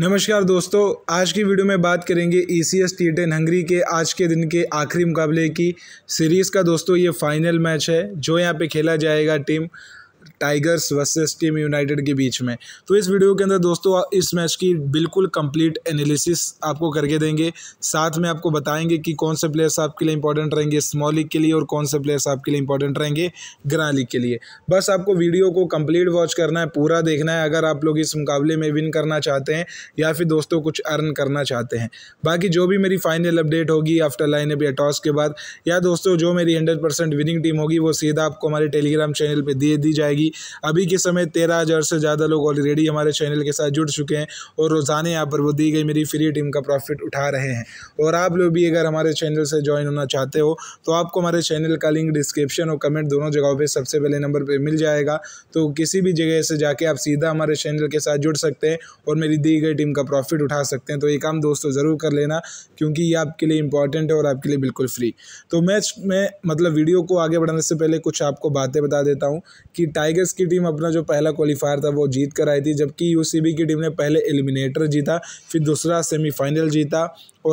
नमस्कार दोस्तों आज की वीडियो में बात करेंगे E C S T ten Hungary के आज के दिन के आखिरी मुकाबले की सीरीज़ का दोस्तों ये फाइनल मैच है जो यहाँ पे खेला जाएगा team tigers versus team united के बीच में तो इस वीडियो के अंदर दोस्तों इस मैच की बिल्कुल कंप्लीट एनालिसिस आपको करके देंगे साथ में आपको बताएंगे कि कौन से प्लेयर्स आपके लिए इंपॉर्टेंट रहेंगे स्मॉल लीग के लिए और कौन से प्लेयर्स आपके लिए इंपॉर्टेंट रहेंगे ग्रां लीग के लिए बस आपको वीडियो को कंप्लीट वॉच करना है पूरा देखना है अगर आप लोग इस मुकाबले में विन करना चाहते हैं या फिर दोस्तों कुछ अर्न करना चाहते हैं बाकी जो भी मेरी फाइनल अपडेट होगी आफ्टर लाइन अप या टॉस के बाद या दोस्तों जो मेरी हंड्रेड विनिंग टीम होगी वो सीधा आपको हमारे टेलीग्राम चैनल पर दे दी जाएगी जाएगी अभी के समय तेरह हज़ार से ज़्यादा लोग ऑलरेडी हमारे चैनल के साथ जुड़ चुके हैं और रोज़ाना यहाँ पर वो दी गई मेरी फ्री टीम का प्रॉफिट उठा रहे हैं और आप लोग भी अगर हमारे चैनल से ज्वाइन होना चाहते हो तो आपको हमारे चैनल का लिंक डिस्क्रिप्शन और कमेंट दोनों जगहों पर सबसे पहले नंबर पर मिल जाएगा तो किसी भी जगह से जाके आप सीधा हमारे चैनल के साथ जुड़ सकते हैं और मेरी दी गई टीम का प्रॉफिट उठा सकते हैं तो ये काम दोस्तों ज़रूर कर लेना क्योंकि ये आपके लिए इंपॉर्टेंट है और आपके लिए बिल्कुल फ्री तो मैच में मतलब वीडियो को आगे बढ़ाने से पहले कुछ आपको बातें बता देता हूँ कि टाइम टाइगर्स की टीम अपना जो पहला क्वालिफायर था वो जीत कर आई थी जबकि यूसीबी की टीम ने पहले एलिमिनेटर जीता फिर दूसरा सेमीफाइनल जीता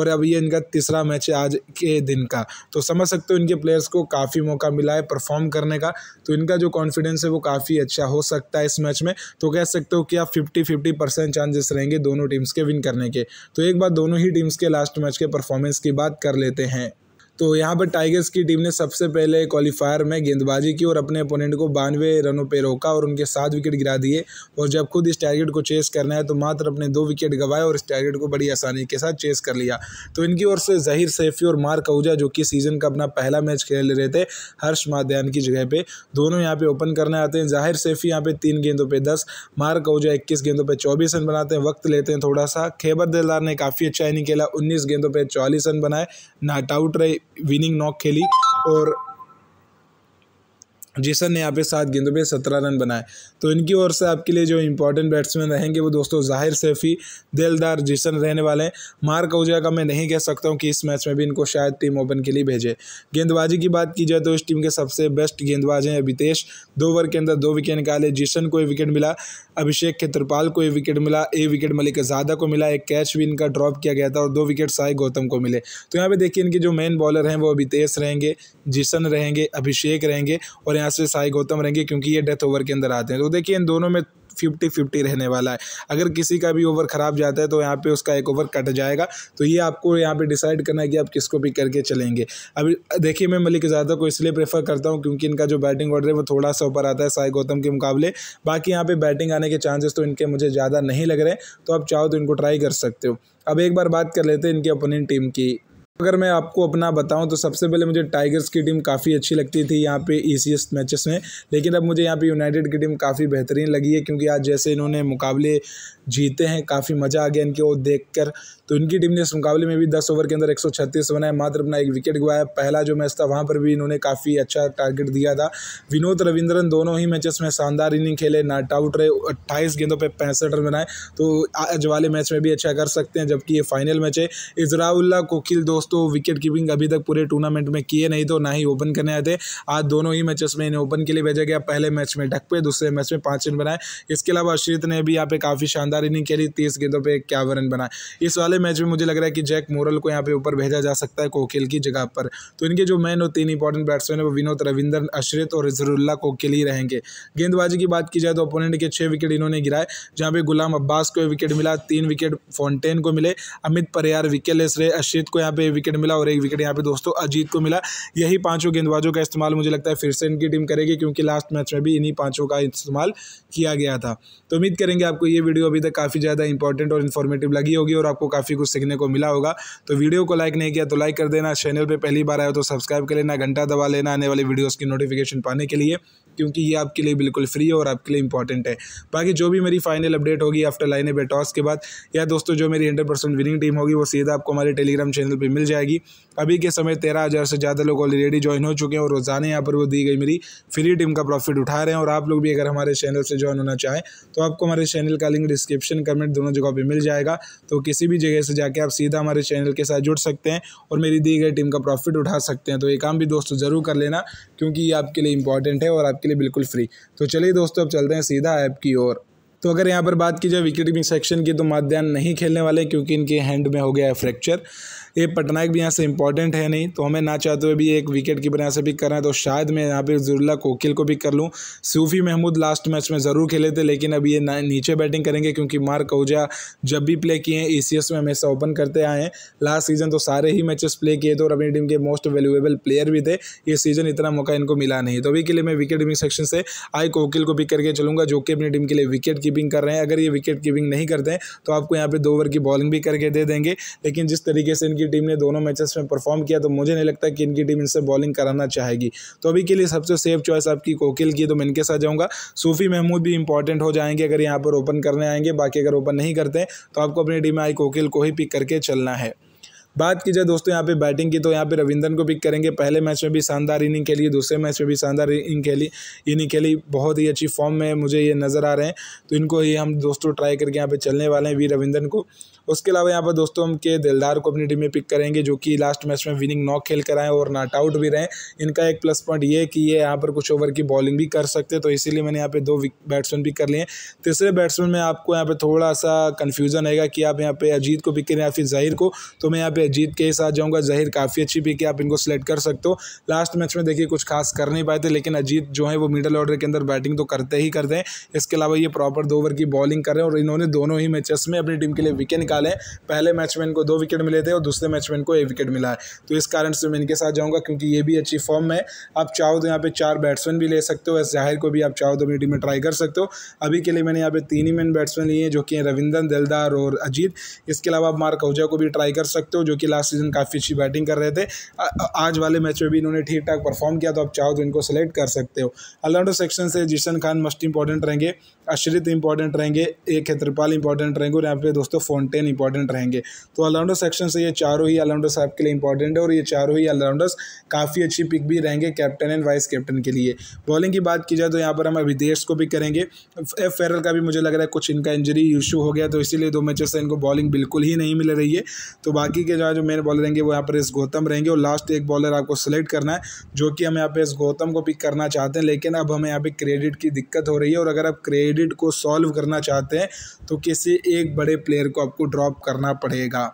और अब ये इनका तीसरा मैच है आज के दिन का तो समझ सकते हो इनके प्लेयर्स को काफ़ी मौका मिला है परफॉर्म करने का तो इनका जो कॉन्फिडेंस है वो काफ़ी अच्छा हो सकता है इस मैच में तो कह सकते हो कि आप फिफ्टी फिफ्टी परसेंट चांसेस रहेंगे दोनों टीम्स के विन करने के तो एक बार दोनों ही टीम्स के लास्ट मैच के परफॉर्मेंस की बात कर लेते हैं तो यहाँ पर टाइगर्स की टीम ने सबसे पहले क्वालिफायर में गेंदबाजी की और अपने अपोनेंट को बानवे रनों पर रोका और उनके सात विकेट गिरा दिए और जब खुद इस टारगेट को चेस करना है तो मात्र अपने दो विकेट गवाए और इस टारगेट को बड़ी आसानी के साथ चेस कर लिया तो इनकी ओर से जहिर सैफी और मार्क आहूजा जो कि सीजन का अपना पहला मैच खेल रहे थे हर्ष माध्यान की जगह पर दोनों यहाँ पर ओपन करने आते हैं जाहिर सैफी यहाँ पर तीन गेंदों पर दस मार्क आहूजा इक्कीस गेंदों पर चौबीस रन बनाते हैं वक्त लेते हैं थोड़ा सा खेबर दिलदार ने काफ़ी अच्छा इनिंग खेला उन्नीस गेंदों पर चालीस रन बनाए नाट आउट रहे विनिंग नॉक खेली और जेसन ने यहाँ पे सात गेंदों पे सत्रह रन बनाए तो इनकी ओर से आपके लिए जो इंपॉर्टेंट बैट्समैन रहेंगे वो दोस्तों जाहिर सैफी दिलदार जेसन रहने वाले हैं मार्क ओजा का मैं नहीं कह सकता हूँ कि इस मैच में भी इनको शायद टीम ओपन के लिए भेजे गेंदबाजी की बात की जाए तो इस टीम के सबसे बेस्ट गेंदबाज हैं अभितेश दो ओवर के अंदर दो विकेट निकाले जेसन को एक विकेट मिला अभिषेक खेत्रपाल को एक विकेट मिला एक विकेट मलिक ज़्यादा को मिला एक कैच भी इनका ड्रॉप किया गया था और दो विकेट साई गौतम को मिले तो यहाँ पर देखिए इनके जो मेन बॉलर हैं वो अभितेश रहेंगे जिसन रहेंगे अभिषेक रहेंगे और यहाँ से साई गौतम रहेंगे क्योंकि ये डेथ ओवर के अंदर आते हैं तो देखिए इन दोनों में फिफ्टी फिफ्टी रहने वाला है अगर किसी का भी ओवर ख़राब जाता है तो यहाँ पे उसका एक ओवर कट जाएगा तो ये आपको यहाँ पे डिसाइड करना है कि आप किसको भी करके चलेंगे अभी देखिए मैं मलिक ज़्यादा को इसलिए प्रेफर करता हूँ क्योंकि इनका जो बैटिंग ऑर्डर है वो थोड़ा सा ऊपर आता है साई गौतम के मुकाबले बाकी यहाँ पर बैटिंग आने के चांसेस तो इनके मुझे ज़्यादा नहीं लग रहे तो आप चाहो तो इनको ट्राई कर सकते हो अब एक बार बात कर लेते हैं इनकी अपोनेंट टीम की अगर मैं आपको अपना बताऊं तो सबसे पहले मुझे टाइगर्स की टीम काफ़ी अच्छी लगती थी यहाँ पे ईसीएस्ट मैचेस में लेकिन अब मुझे यहाँ पे यूनाइटेड की टीम काफ़ी बेहतरीन लगी है क्योंकि आज जैसे इन्होंने मुकाबले जीते हैं काफ़ी मज़ा आ गया इनके वो देख कर तो इनकी टीम ने इस मुकाबले में भी दस ओवर के अंदर एक बनाया मात्र अपना एक विकेट गुआया पहला जो मैच था वहाँ पर भी इन्होंने काफ़ी अच्छा टारगेट दिया था विनोद रविंद्रन दोनों ही मैचेस में शानदार इनिंग खेले नॉट आउट रहे अट्ठाईस गेंदों पर पैंसठ रन बनाए तो आज वाले मैच में भी अच्छा कर सकते हैं जबकि ये फाइनल मैच है इजराउल्ला कोकिल दो दोस्तों विकेट कीपिंग अभी तक पूरे टूर्नामेंट में किए नहीं तो ना ही ओपन करने आए थे आज दोनों ही मैचेस में इन्हें ओपन के लिए भेजा गया पहले मैच में ढक पे दूसरे मैच में पाँच रन बनाए इसके अलावा अर्षित ने भी यहाँ पे काफ़ी शानदार इनिंग खेली तीस गेंदों पर इक्यावन रन बनाए इस वाले मैच में मुझे लग रहा है कि जैक मोरल को यहाँ पे ऊपर भेजा जा सकता है कोकिल की जगह पर तो इनके जो मैन और तीन इंपॉर्टेंट बैट्समैन है वो विनोद रविंदर अशरत और जरूल्ला कोकिल ही रहेंगे गेंदबाजी की बात की जाए तो ओपोनेंट के छः विकेट इन्होंने गिराए जहाँ पे गुलाम अब्बास को विकेट मिला तीन विकेट फॉन्टेन को मिले अमित परियार विकेट लेस रहे अशरत को यहाँ पे विकेट मिला और एक विकेट यहाँ पे दोस्तों अजीत को मिला यही पांचों गेंदबाजों का इस्तेमाल मुझे लगता है फिर से इनकी टीम करेगी क्योंकि लास्ट मैच में भी इन्हीं पांचों का इस्तेमाल किया गया था तो उम्मीद करेंगे आपको ये वीडियो अभी तक काफ़ी ज़्यादा इंपॉर्टेंट और इन्फॉर्मेटिव लगी होगी और आपको काफ़ी कुछ सीखने को मिला होगा तो वीडियो को लाइक नहीं किया तो लाइक कर देना चैनल पर पहली बार आया तो सब्सक्राइब कर लेना घंटा दबा लेना आने वाली वीडियोज़ की नोटिफिकेशन पाने के लिए क्योंकि ये आपके लिए बिल्कुल फ्री है और आपके लिए इंपॉर्टेंट है बाकी जो भी मेरी फाइनल अपडेट होगी आफ्टर लाइन बेटॉस के बाद या दोस्तों जो मेरी हंड्रेड परसेंट विनिंग टीम होगी वो सीधा आपको हमारे टेलीग्राम चैनल पर मिल जाएगी अभी के समय तेरह हज़ार से ज़्यादा लोग ऑलरेडी ज्वाइन हो चुके हैं और रोज़ाना यहाँ पर वो दी गई मेरी फ्री टीम का प्रॉफिट उठा रहे हैं और आप लोग भी अगर हमारे चैनल से ज्वाइन होना चाहें तो आपको हमारे चैनल का लिंक डिस्क्रिप्शन कमेंट दोनों जगह पर मिल जाएगा तो किसी भी जगह से जाकर आप सीधा हमारे चैनल के साथ जुड़ सकते हैं और मेरी दी गई टीम का प्रॉफिट उठा सकते हैं तो ये काम भी दोस्तों ज़रूर कर लेना क्योंकि ये आपके लिए इंपॉर्टेंट है और आप आपके लिए बिल्कुल फ्री तो चलिए दोस्तों अब चलते हैं सीधा ऐप की ओर तो अगर यहाँ पर बात की जाए विकेट कीपिंग सेक्शन की तो माध्यान नहीं खेलने वाले क्योंकि इनके हैंड में हो गया है फ्रैक्चर ये पटनायक भी यहाँ से इंपॉर्टेंट है नहीं तो हमें ना चाहते हुए भी एक विकेट कीपर यहाँ से पिक कर रहे हैं तो शायद मैं यहाँ पर जुल्ला कोकिल को पिक कर लूँ सूफी महमूद लास्ट मैच में ज़रूर खेले थे लेकिन अब ये नीचे बैटिंग करेंगे क्योंकि मार्क ओजा जब भी प्ले किए हैं ई में हमेशा ओपन करते आए हैं लास्ट सीज़न तो सारे ही मैचेस प्ले किए थे और अपनी टीम के मोस्ट वैल्यूएबल प्लेयर भी थे ये सीज़न इतना मौका इनको मिला नहीं तो अभी के लिए मैं विकेट कीपिंग सेक्शन से आई कोकिल को पिक करके चलूँगा जो कि अपनी टीम के लिए विकेट कीपिंग कर रहे हैं अगर ये विकेट कीपिंग नहीं करते हैं तो आपको यहाँ पर दो ओवर की बॉलिंग भी करके दे देंगे लेकिन जिस तरीके से इनकी की टीम ने दोनों मैचेस में परफॉर्म किया तो मुझे नहीं लगता कि इनकी टीम इनसे बॉलिंग कराना चाहेगी तो अभी के लिए सबसे सेफ चॉइस आपकी कोकिल की तो मैं इनके साथ जाऊँगा सूफी महमूद भी इंपॉर्टेंट हो जाएंगे अगर यहाँ पर ओपन करने आएंगे बाकी अगर ओपन नहीं करते तो आपको अपनी टीम में आई कोकिल को ही पिक करके चलना है बात की जाए दोस्तों यहाँ पे बैटिंग की तो यहाँ पे रविंदर को पिक करेंगे पहले मैच में भी शानदार इनिंग खेली दूसरे मैच में भी शानदार इनिंग खेली इनिंग खेली बहुत ही अच्छी फॉर्म में मुझे ये नज़र आ रहे हैं तो इनको ही हम दोस्तों ट्राई करके यहाँ पे चलने वाले हैं वी रविंदर को उसके अलावा यहाँ पर दोस्तों हम के दिलदार को अपनी टीम में पिक करेंगे जो कि लास्ट मैच में विनिंग नॉक खेल कर आए और नॉट आउट भी रहे इनका एक प्लस पॉइंट ये कि ये यहाँ पर कुछ ओवर की बॉलिंग भी कर सकते तो इसीलिए मैंने यहाँ पर दो बैट्समैन भी कर लिए तीसरे बैट्समैन में आपको यहाँ पर थोड़ा सा कन्फ्यूज़न रहेगा कि आप यहाँ पर अजीत को पिक करें या फिर ज़हिर को तो मैं यहाँ पर अजीत के ही साथ जाऊँगा जहिर काफ़ी अच्छी पिक है आप इनको सेलेक्ट कर सकते हो लास्ट मैच में देखिए कुछ खास कर नहीं पाए थे लेकिन अजीत जो है वो मिडल ऑर्डर के अंदर बैटिंग तो करते ही करते हैं इसके अलावा ये प्रॉपर दो ओवर की बॉलिंग कर रहे हैं और इन्होंने दोनों ही मैचेस में अपनी टीम के लिए विकेट निकालें पहले मैच में इनको दो विकेट मिले थे और दूसरे मैच में इनको एक विकेट मिला है तो इस कारण से मैं इनके साथ जाऊँगा क्योंकि ये भी अच्छी फॉर्म है आप चाहो तो यहाँ पर चार बैट्समैन भी ले सकते हो एस जाहिर को भी आप चाहो तो अपनी टीम में ट्राई कर सकते हो अभी के लिए मैंने यहाँ पे तीन ही मैन बैट्समैन लिए हैं जो कि रविंदर दलदार और अजीत इसके अलावा आप मार्क आहूजा को भी ट्राई कर सकते हो जो कि लास्ट सीजन काफ़ी अच्छी बैटिंग कर रहे थे आज वाले मैच में भी इन्होंने ठीक ठाक परफॉर्म किया तो आप चाहो तो इनको सेलेक्ट कर सकते हो ऑलराउंडर सेक्शन से जिशन खान मस्ट इंपॉर्टेंट रहेंगे अश्रित इंपॉर्टेंट रहेंगे एक है त्रिपाल इंपॉर्टेंट रहेंगे और यहाँ पे दोस्तों फोनटेन इंपॉर्टेंट रहेंगे तो ऑलराउंडर सेक्शन से ये चारों ही ऑलराउंडर्स आपके लिए इंपॉर्टेंट है और ये चारों ही ऑलराउंडर्स काफ़ी अच्छी पिक भी रहेंगे कैप्टन एंड वाइस कैप्टन के लिए बॉलिंग की बात की जाए तो यहाँ पर हम अभिदेश को भी करेंगे एफ फेरल का भी मुझे लग रहा है कुछ इनका इंजरी इशू हो गया तो इसीलिए दो मैचेस से इनको बॉलिंग बिल्कुल ही नहीं मिल रही है तो बाकी के जहाँ जो मेन बॉलर रहेंगे वो यहाँ पर इस गौतम रहेंगे और लास्ट एक बॉलर आपको सेलेक्ट करना है जो कि हम यहाँ पर इस गौतम को पिक करना चाहते हैं लेकिन अब हमें यहाँ पे क्रेडिट की दिक्कत हो रही है और अगर आप क्रेडिट क्रेडिट को सॉल्व करना चाहते हैं तो किसी एक बड़े प्लेयर को आपको ड्रॉप करना पड़ेगा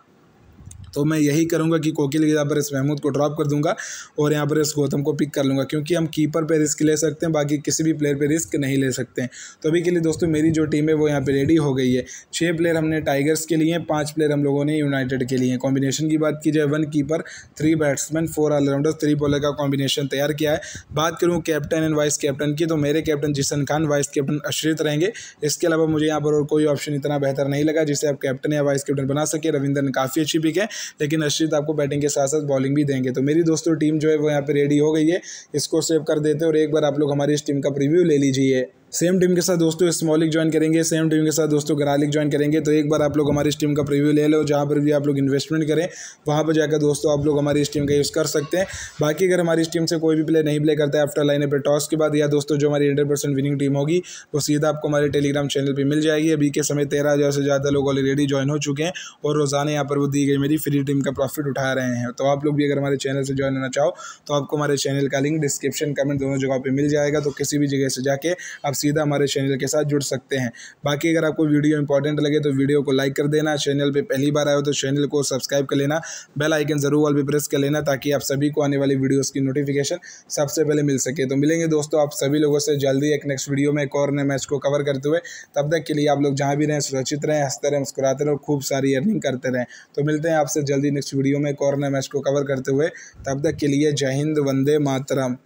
तो मैं यही करूँगा कि कोकिल के यहाँ पर इस महमूद को ड्रॉप कर दूंगा और यहाँ पर इस गौतम को पिक कर लूँगा क्योंकि हम कीपर पे रिस्क ले सकते हैं बाकी किसी भी प्लेयर पे रिस्क नहीं ले सकते हैं तो अभी के लिए दोस्तों मेरी जो टीम है वो यहाँ पे रेडी हो गई है छः प्लेयर हमने टाइगर्स के लिए पाँच प्लेयर हम लोगों ने यूनाइटेड के लिए कॉम्बिनेशन की बात की जाए one keeper three batsman four all rounder three bowler का कॉम्बिनेशन तैयार किया है बात करूँ कैप्टन एंड वाइस कैप्टन की तो मेरे captain Jisan Khan vice captain Ashrit रहेंगे इसके अलावा मुझे यहाँ पर और कोई ऑप्शन इतना बेहतर नहीं लगा जिसे आप कैप्टन या वाइस कैप्टन बना सके रविंदर ने काफ़ी अच्छी पिक है लेकिन अर्षित आपको बैटिंग के साथ साथ बॉलिंग भी देंगे तो मेरी दोस्तों टीम जो है वो यहाँ पर रेडी हो गई है इसको सेव कर देते हैं और एक बार आप लोग हमारी इस टीम का प्रिव्यू ले लीजिए सेम टीम के साथ दोस्तों स्मॉलिक ज्वाइन करेंगे सेम टीम के साथ दोस्तों गरालिक ज्वाइन करेंगे तो एक बार आप लोग हमारी इस टीम का प्रीव्यू ले लो जहाँ पर भी आप लोग इन्वेस्टमेंट करें वहाँ पर जाकर दोस्तों आप लोग हमारी इस टीम का यूज़ कर सकते हैं बाकी अगर हमारी इस टीम से कोई भी प्लेयर नहीं प्ले करता है आफ्टर लाइन पर टॉस के बाद या दोस्तों जो हमारी हंड्रेड परसेंट विनिंग टीम होगी वो सीधा आपको हमारे टेलीग्राम चैनल पर मिल जाएगी अभी के समय तेरह हज़ार से ज़्यादा लोग ऑलरेडी ज्वाइन हो चुके हैं और रोज़ाना यहाँ पर वो दी गई मेरी फ्री टीम का प्रॉफिट उठा रहे हैं तो आप लोग भी अगर हमारे चैनल से ज्वाइन होना चाहो तो आपको हमारे चैनल का लिंक डिस्क्रिप्शन कमेंट दोनों जगह पर मिल जाएगा तो किसी भी जगह से जाके आप सीधा हमारे चैनल के साथ जुड़ सकते हैं बाकी अगर आपको वीडियो इंपॉर्टेंट लगे तो वीडियो को लाइक कर देना चैनल पर पहली बार आए तो चैनल को सब्सक्राइब कर लेना बेल आइकन ज़रूर ऑल भी प्रेस कर लेना ताकि आप सभी को आने वाली वीडियोज़ की नोटिफिकेशन सबसे पहले मिल सके तो मिलेंगे दोस्तों आप सभी लोगों से जल्दी एक नेक्स्ट वीडियो में एक और नए मैच को कवर करते हुए तब तक के लिए आप लोग जहाँ भी रहें सुरक्षित रहें हंसते रहें मुस्कुराते रहें खूब सारी अर्निंग करते रहें तो मिलते हैं आपसे जल्दी नेक्स्ट वीडियो में एक और नए मैच को कवर करते हुए तब तक के लिए जय हिंद वंदे मातरम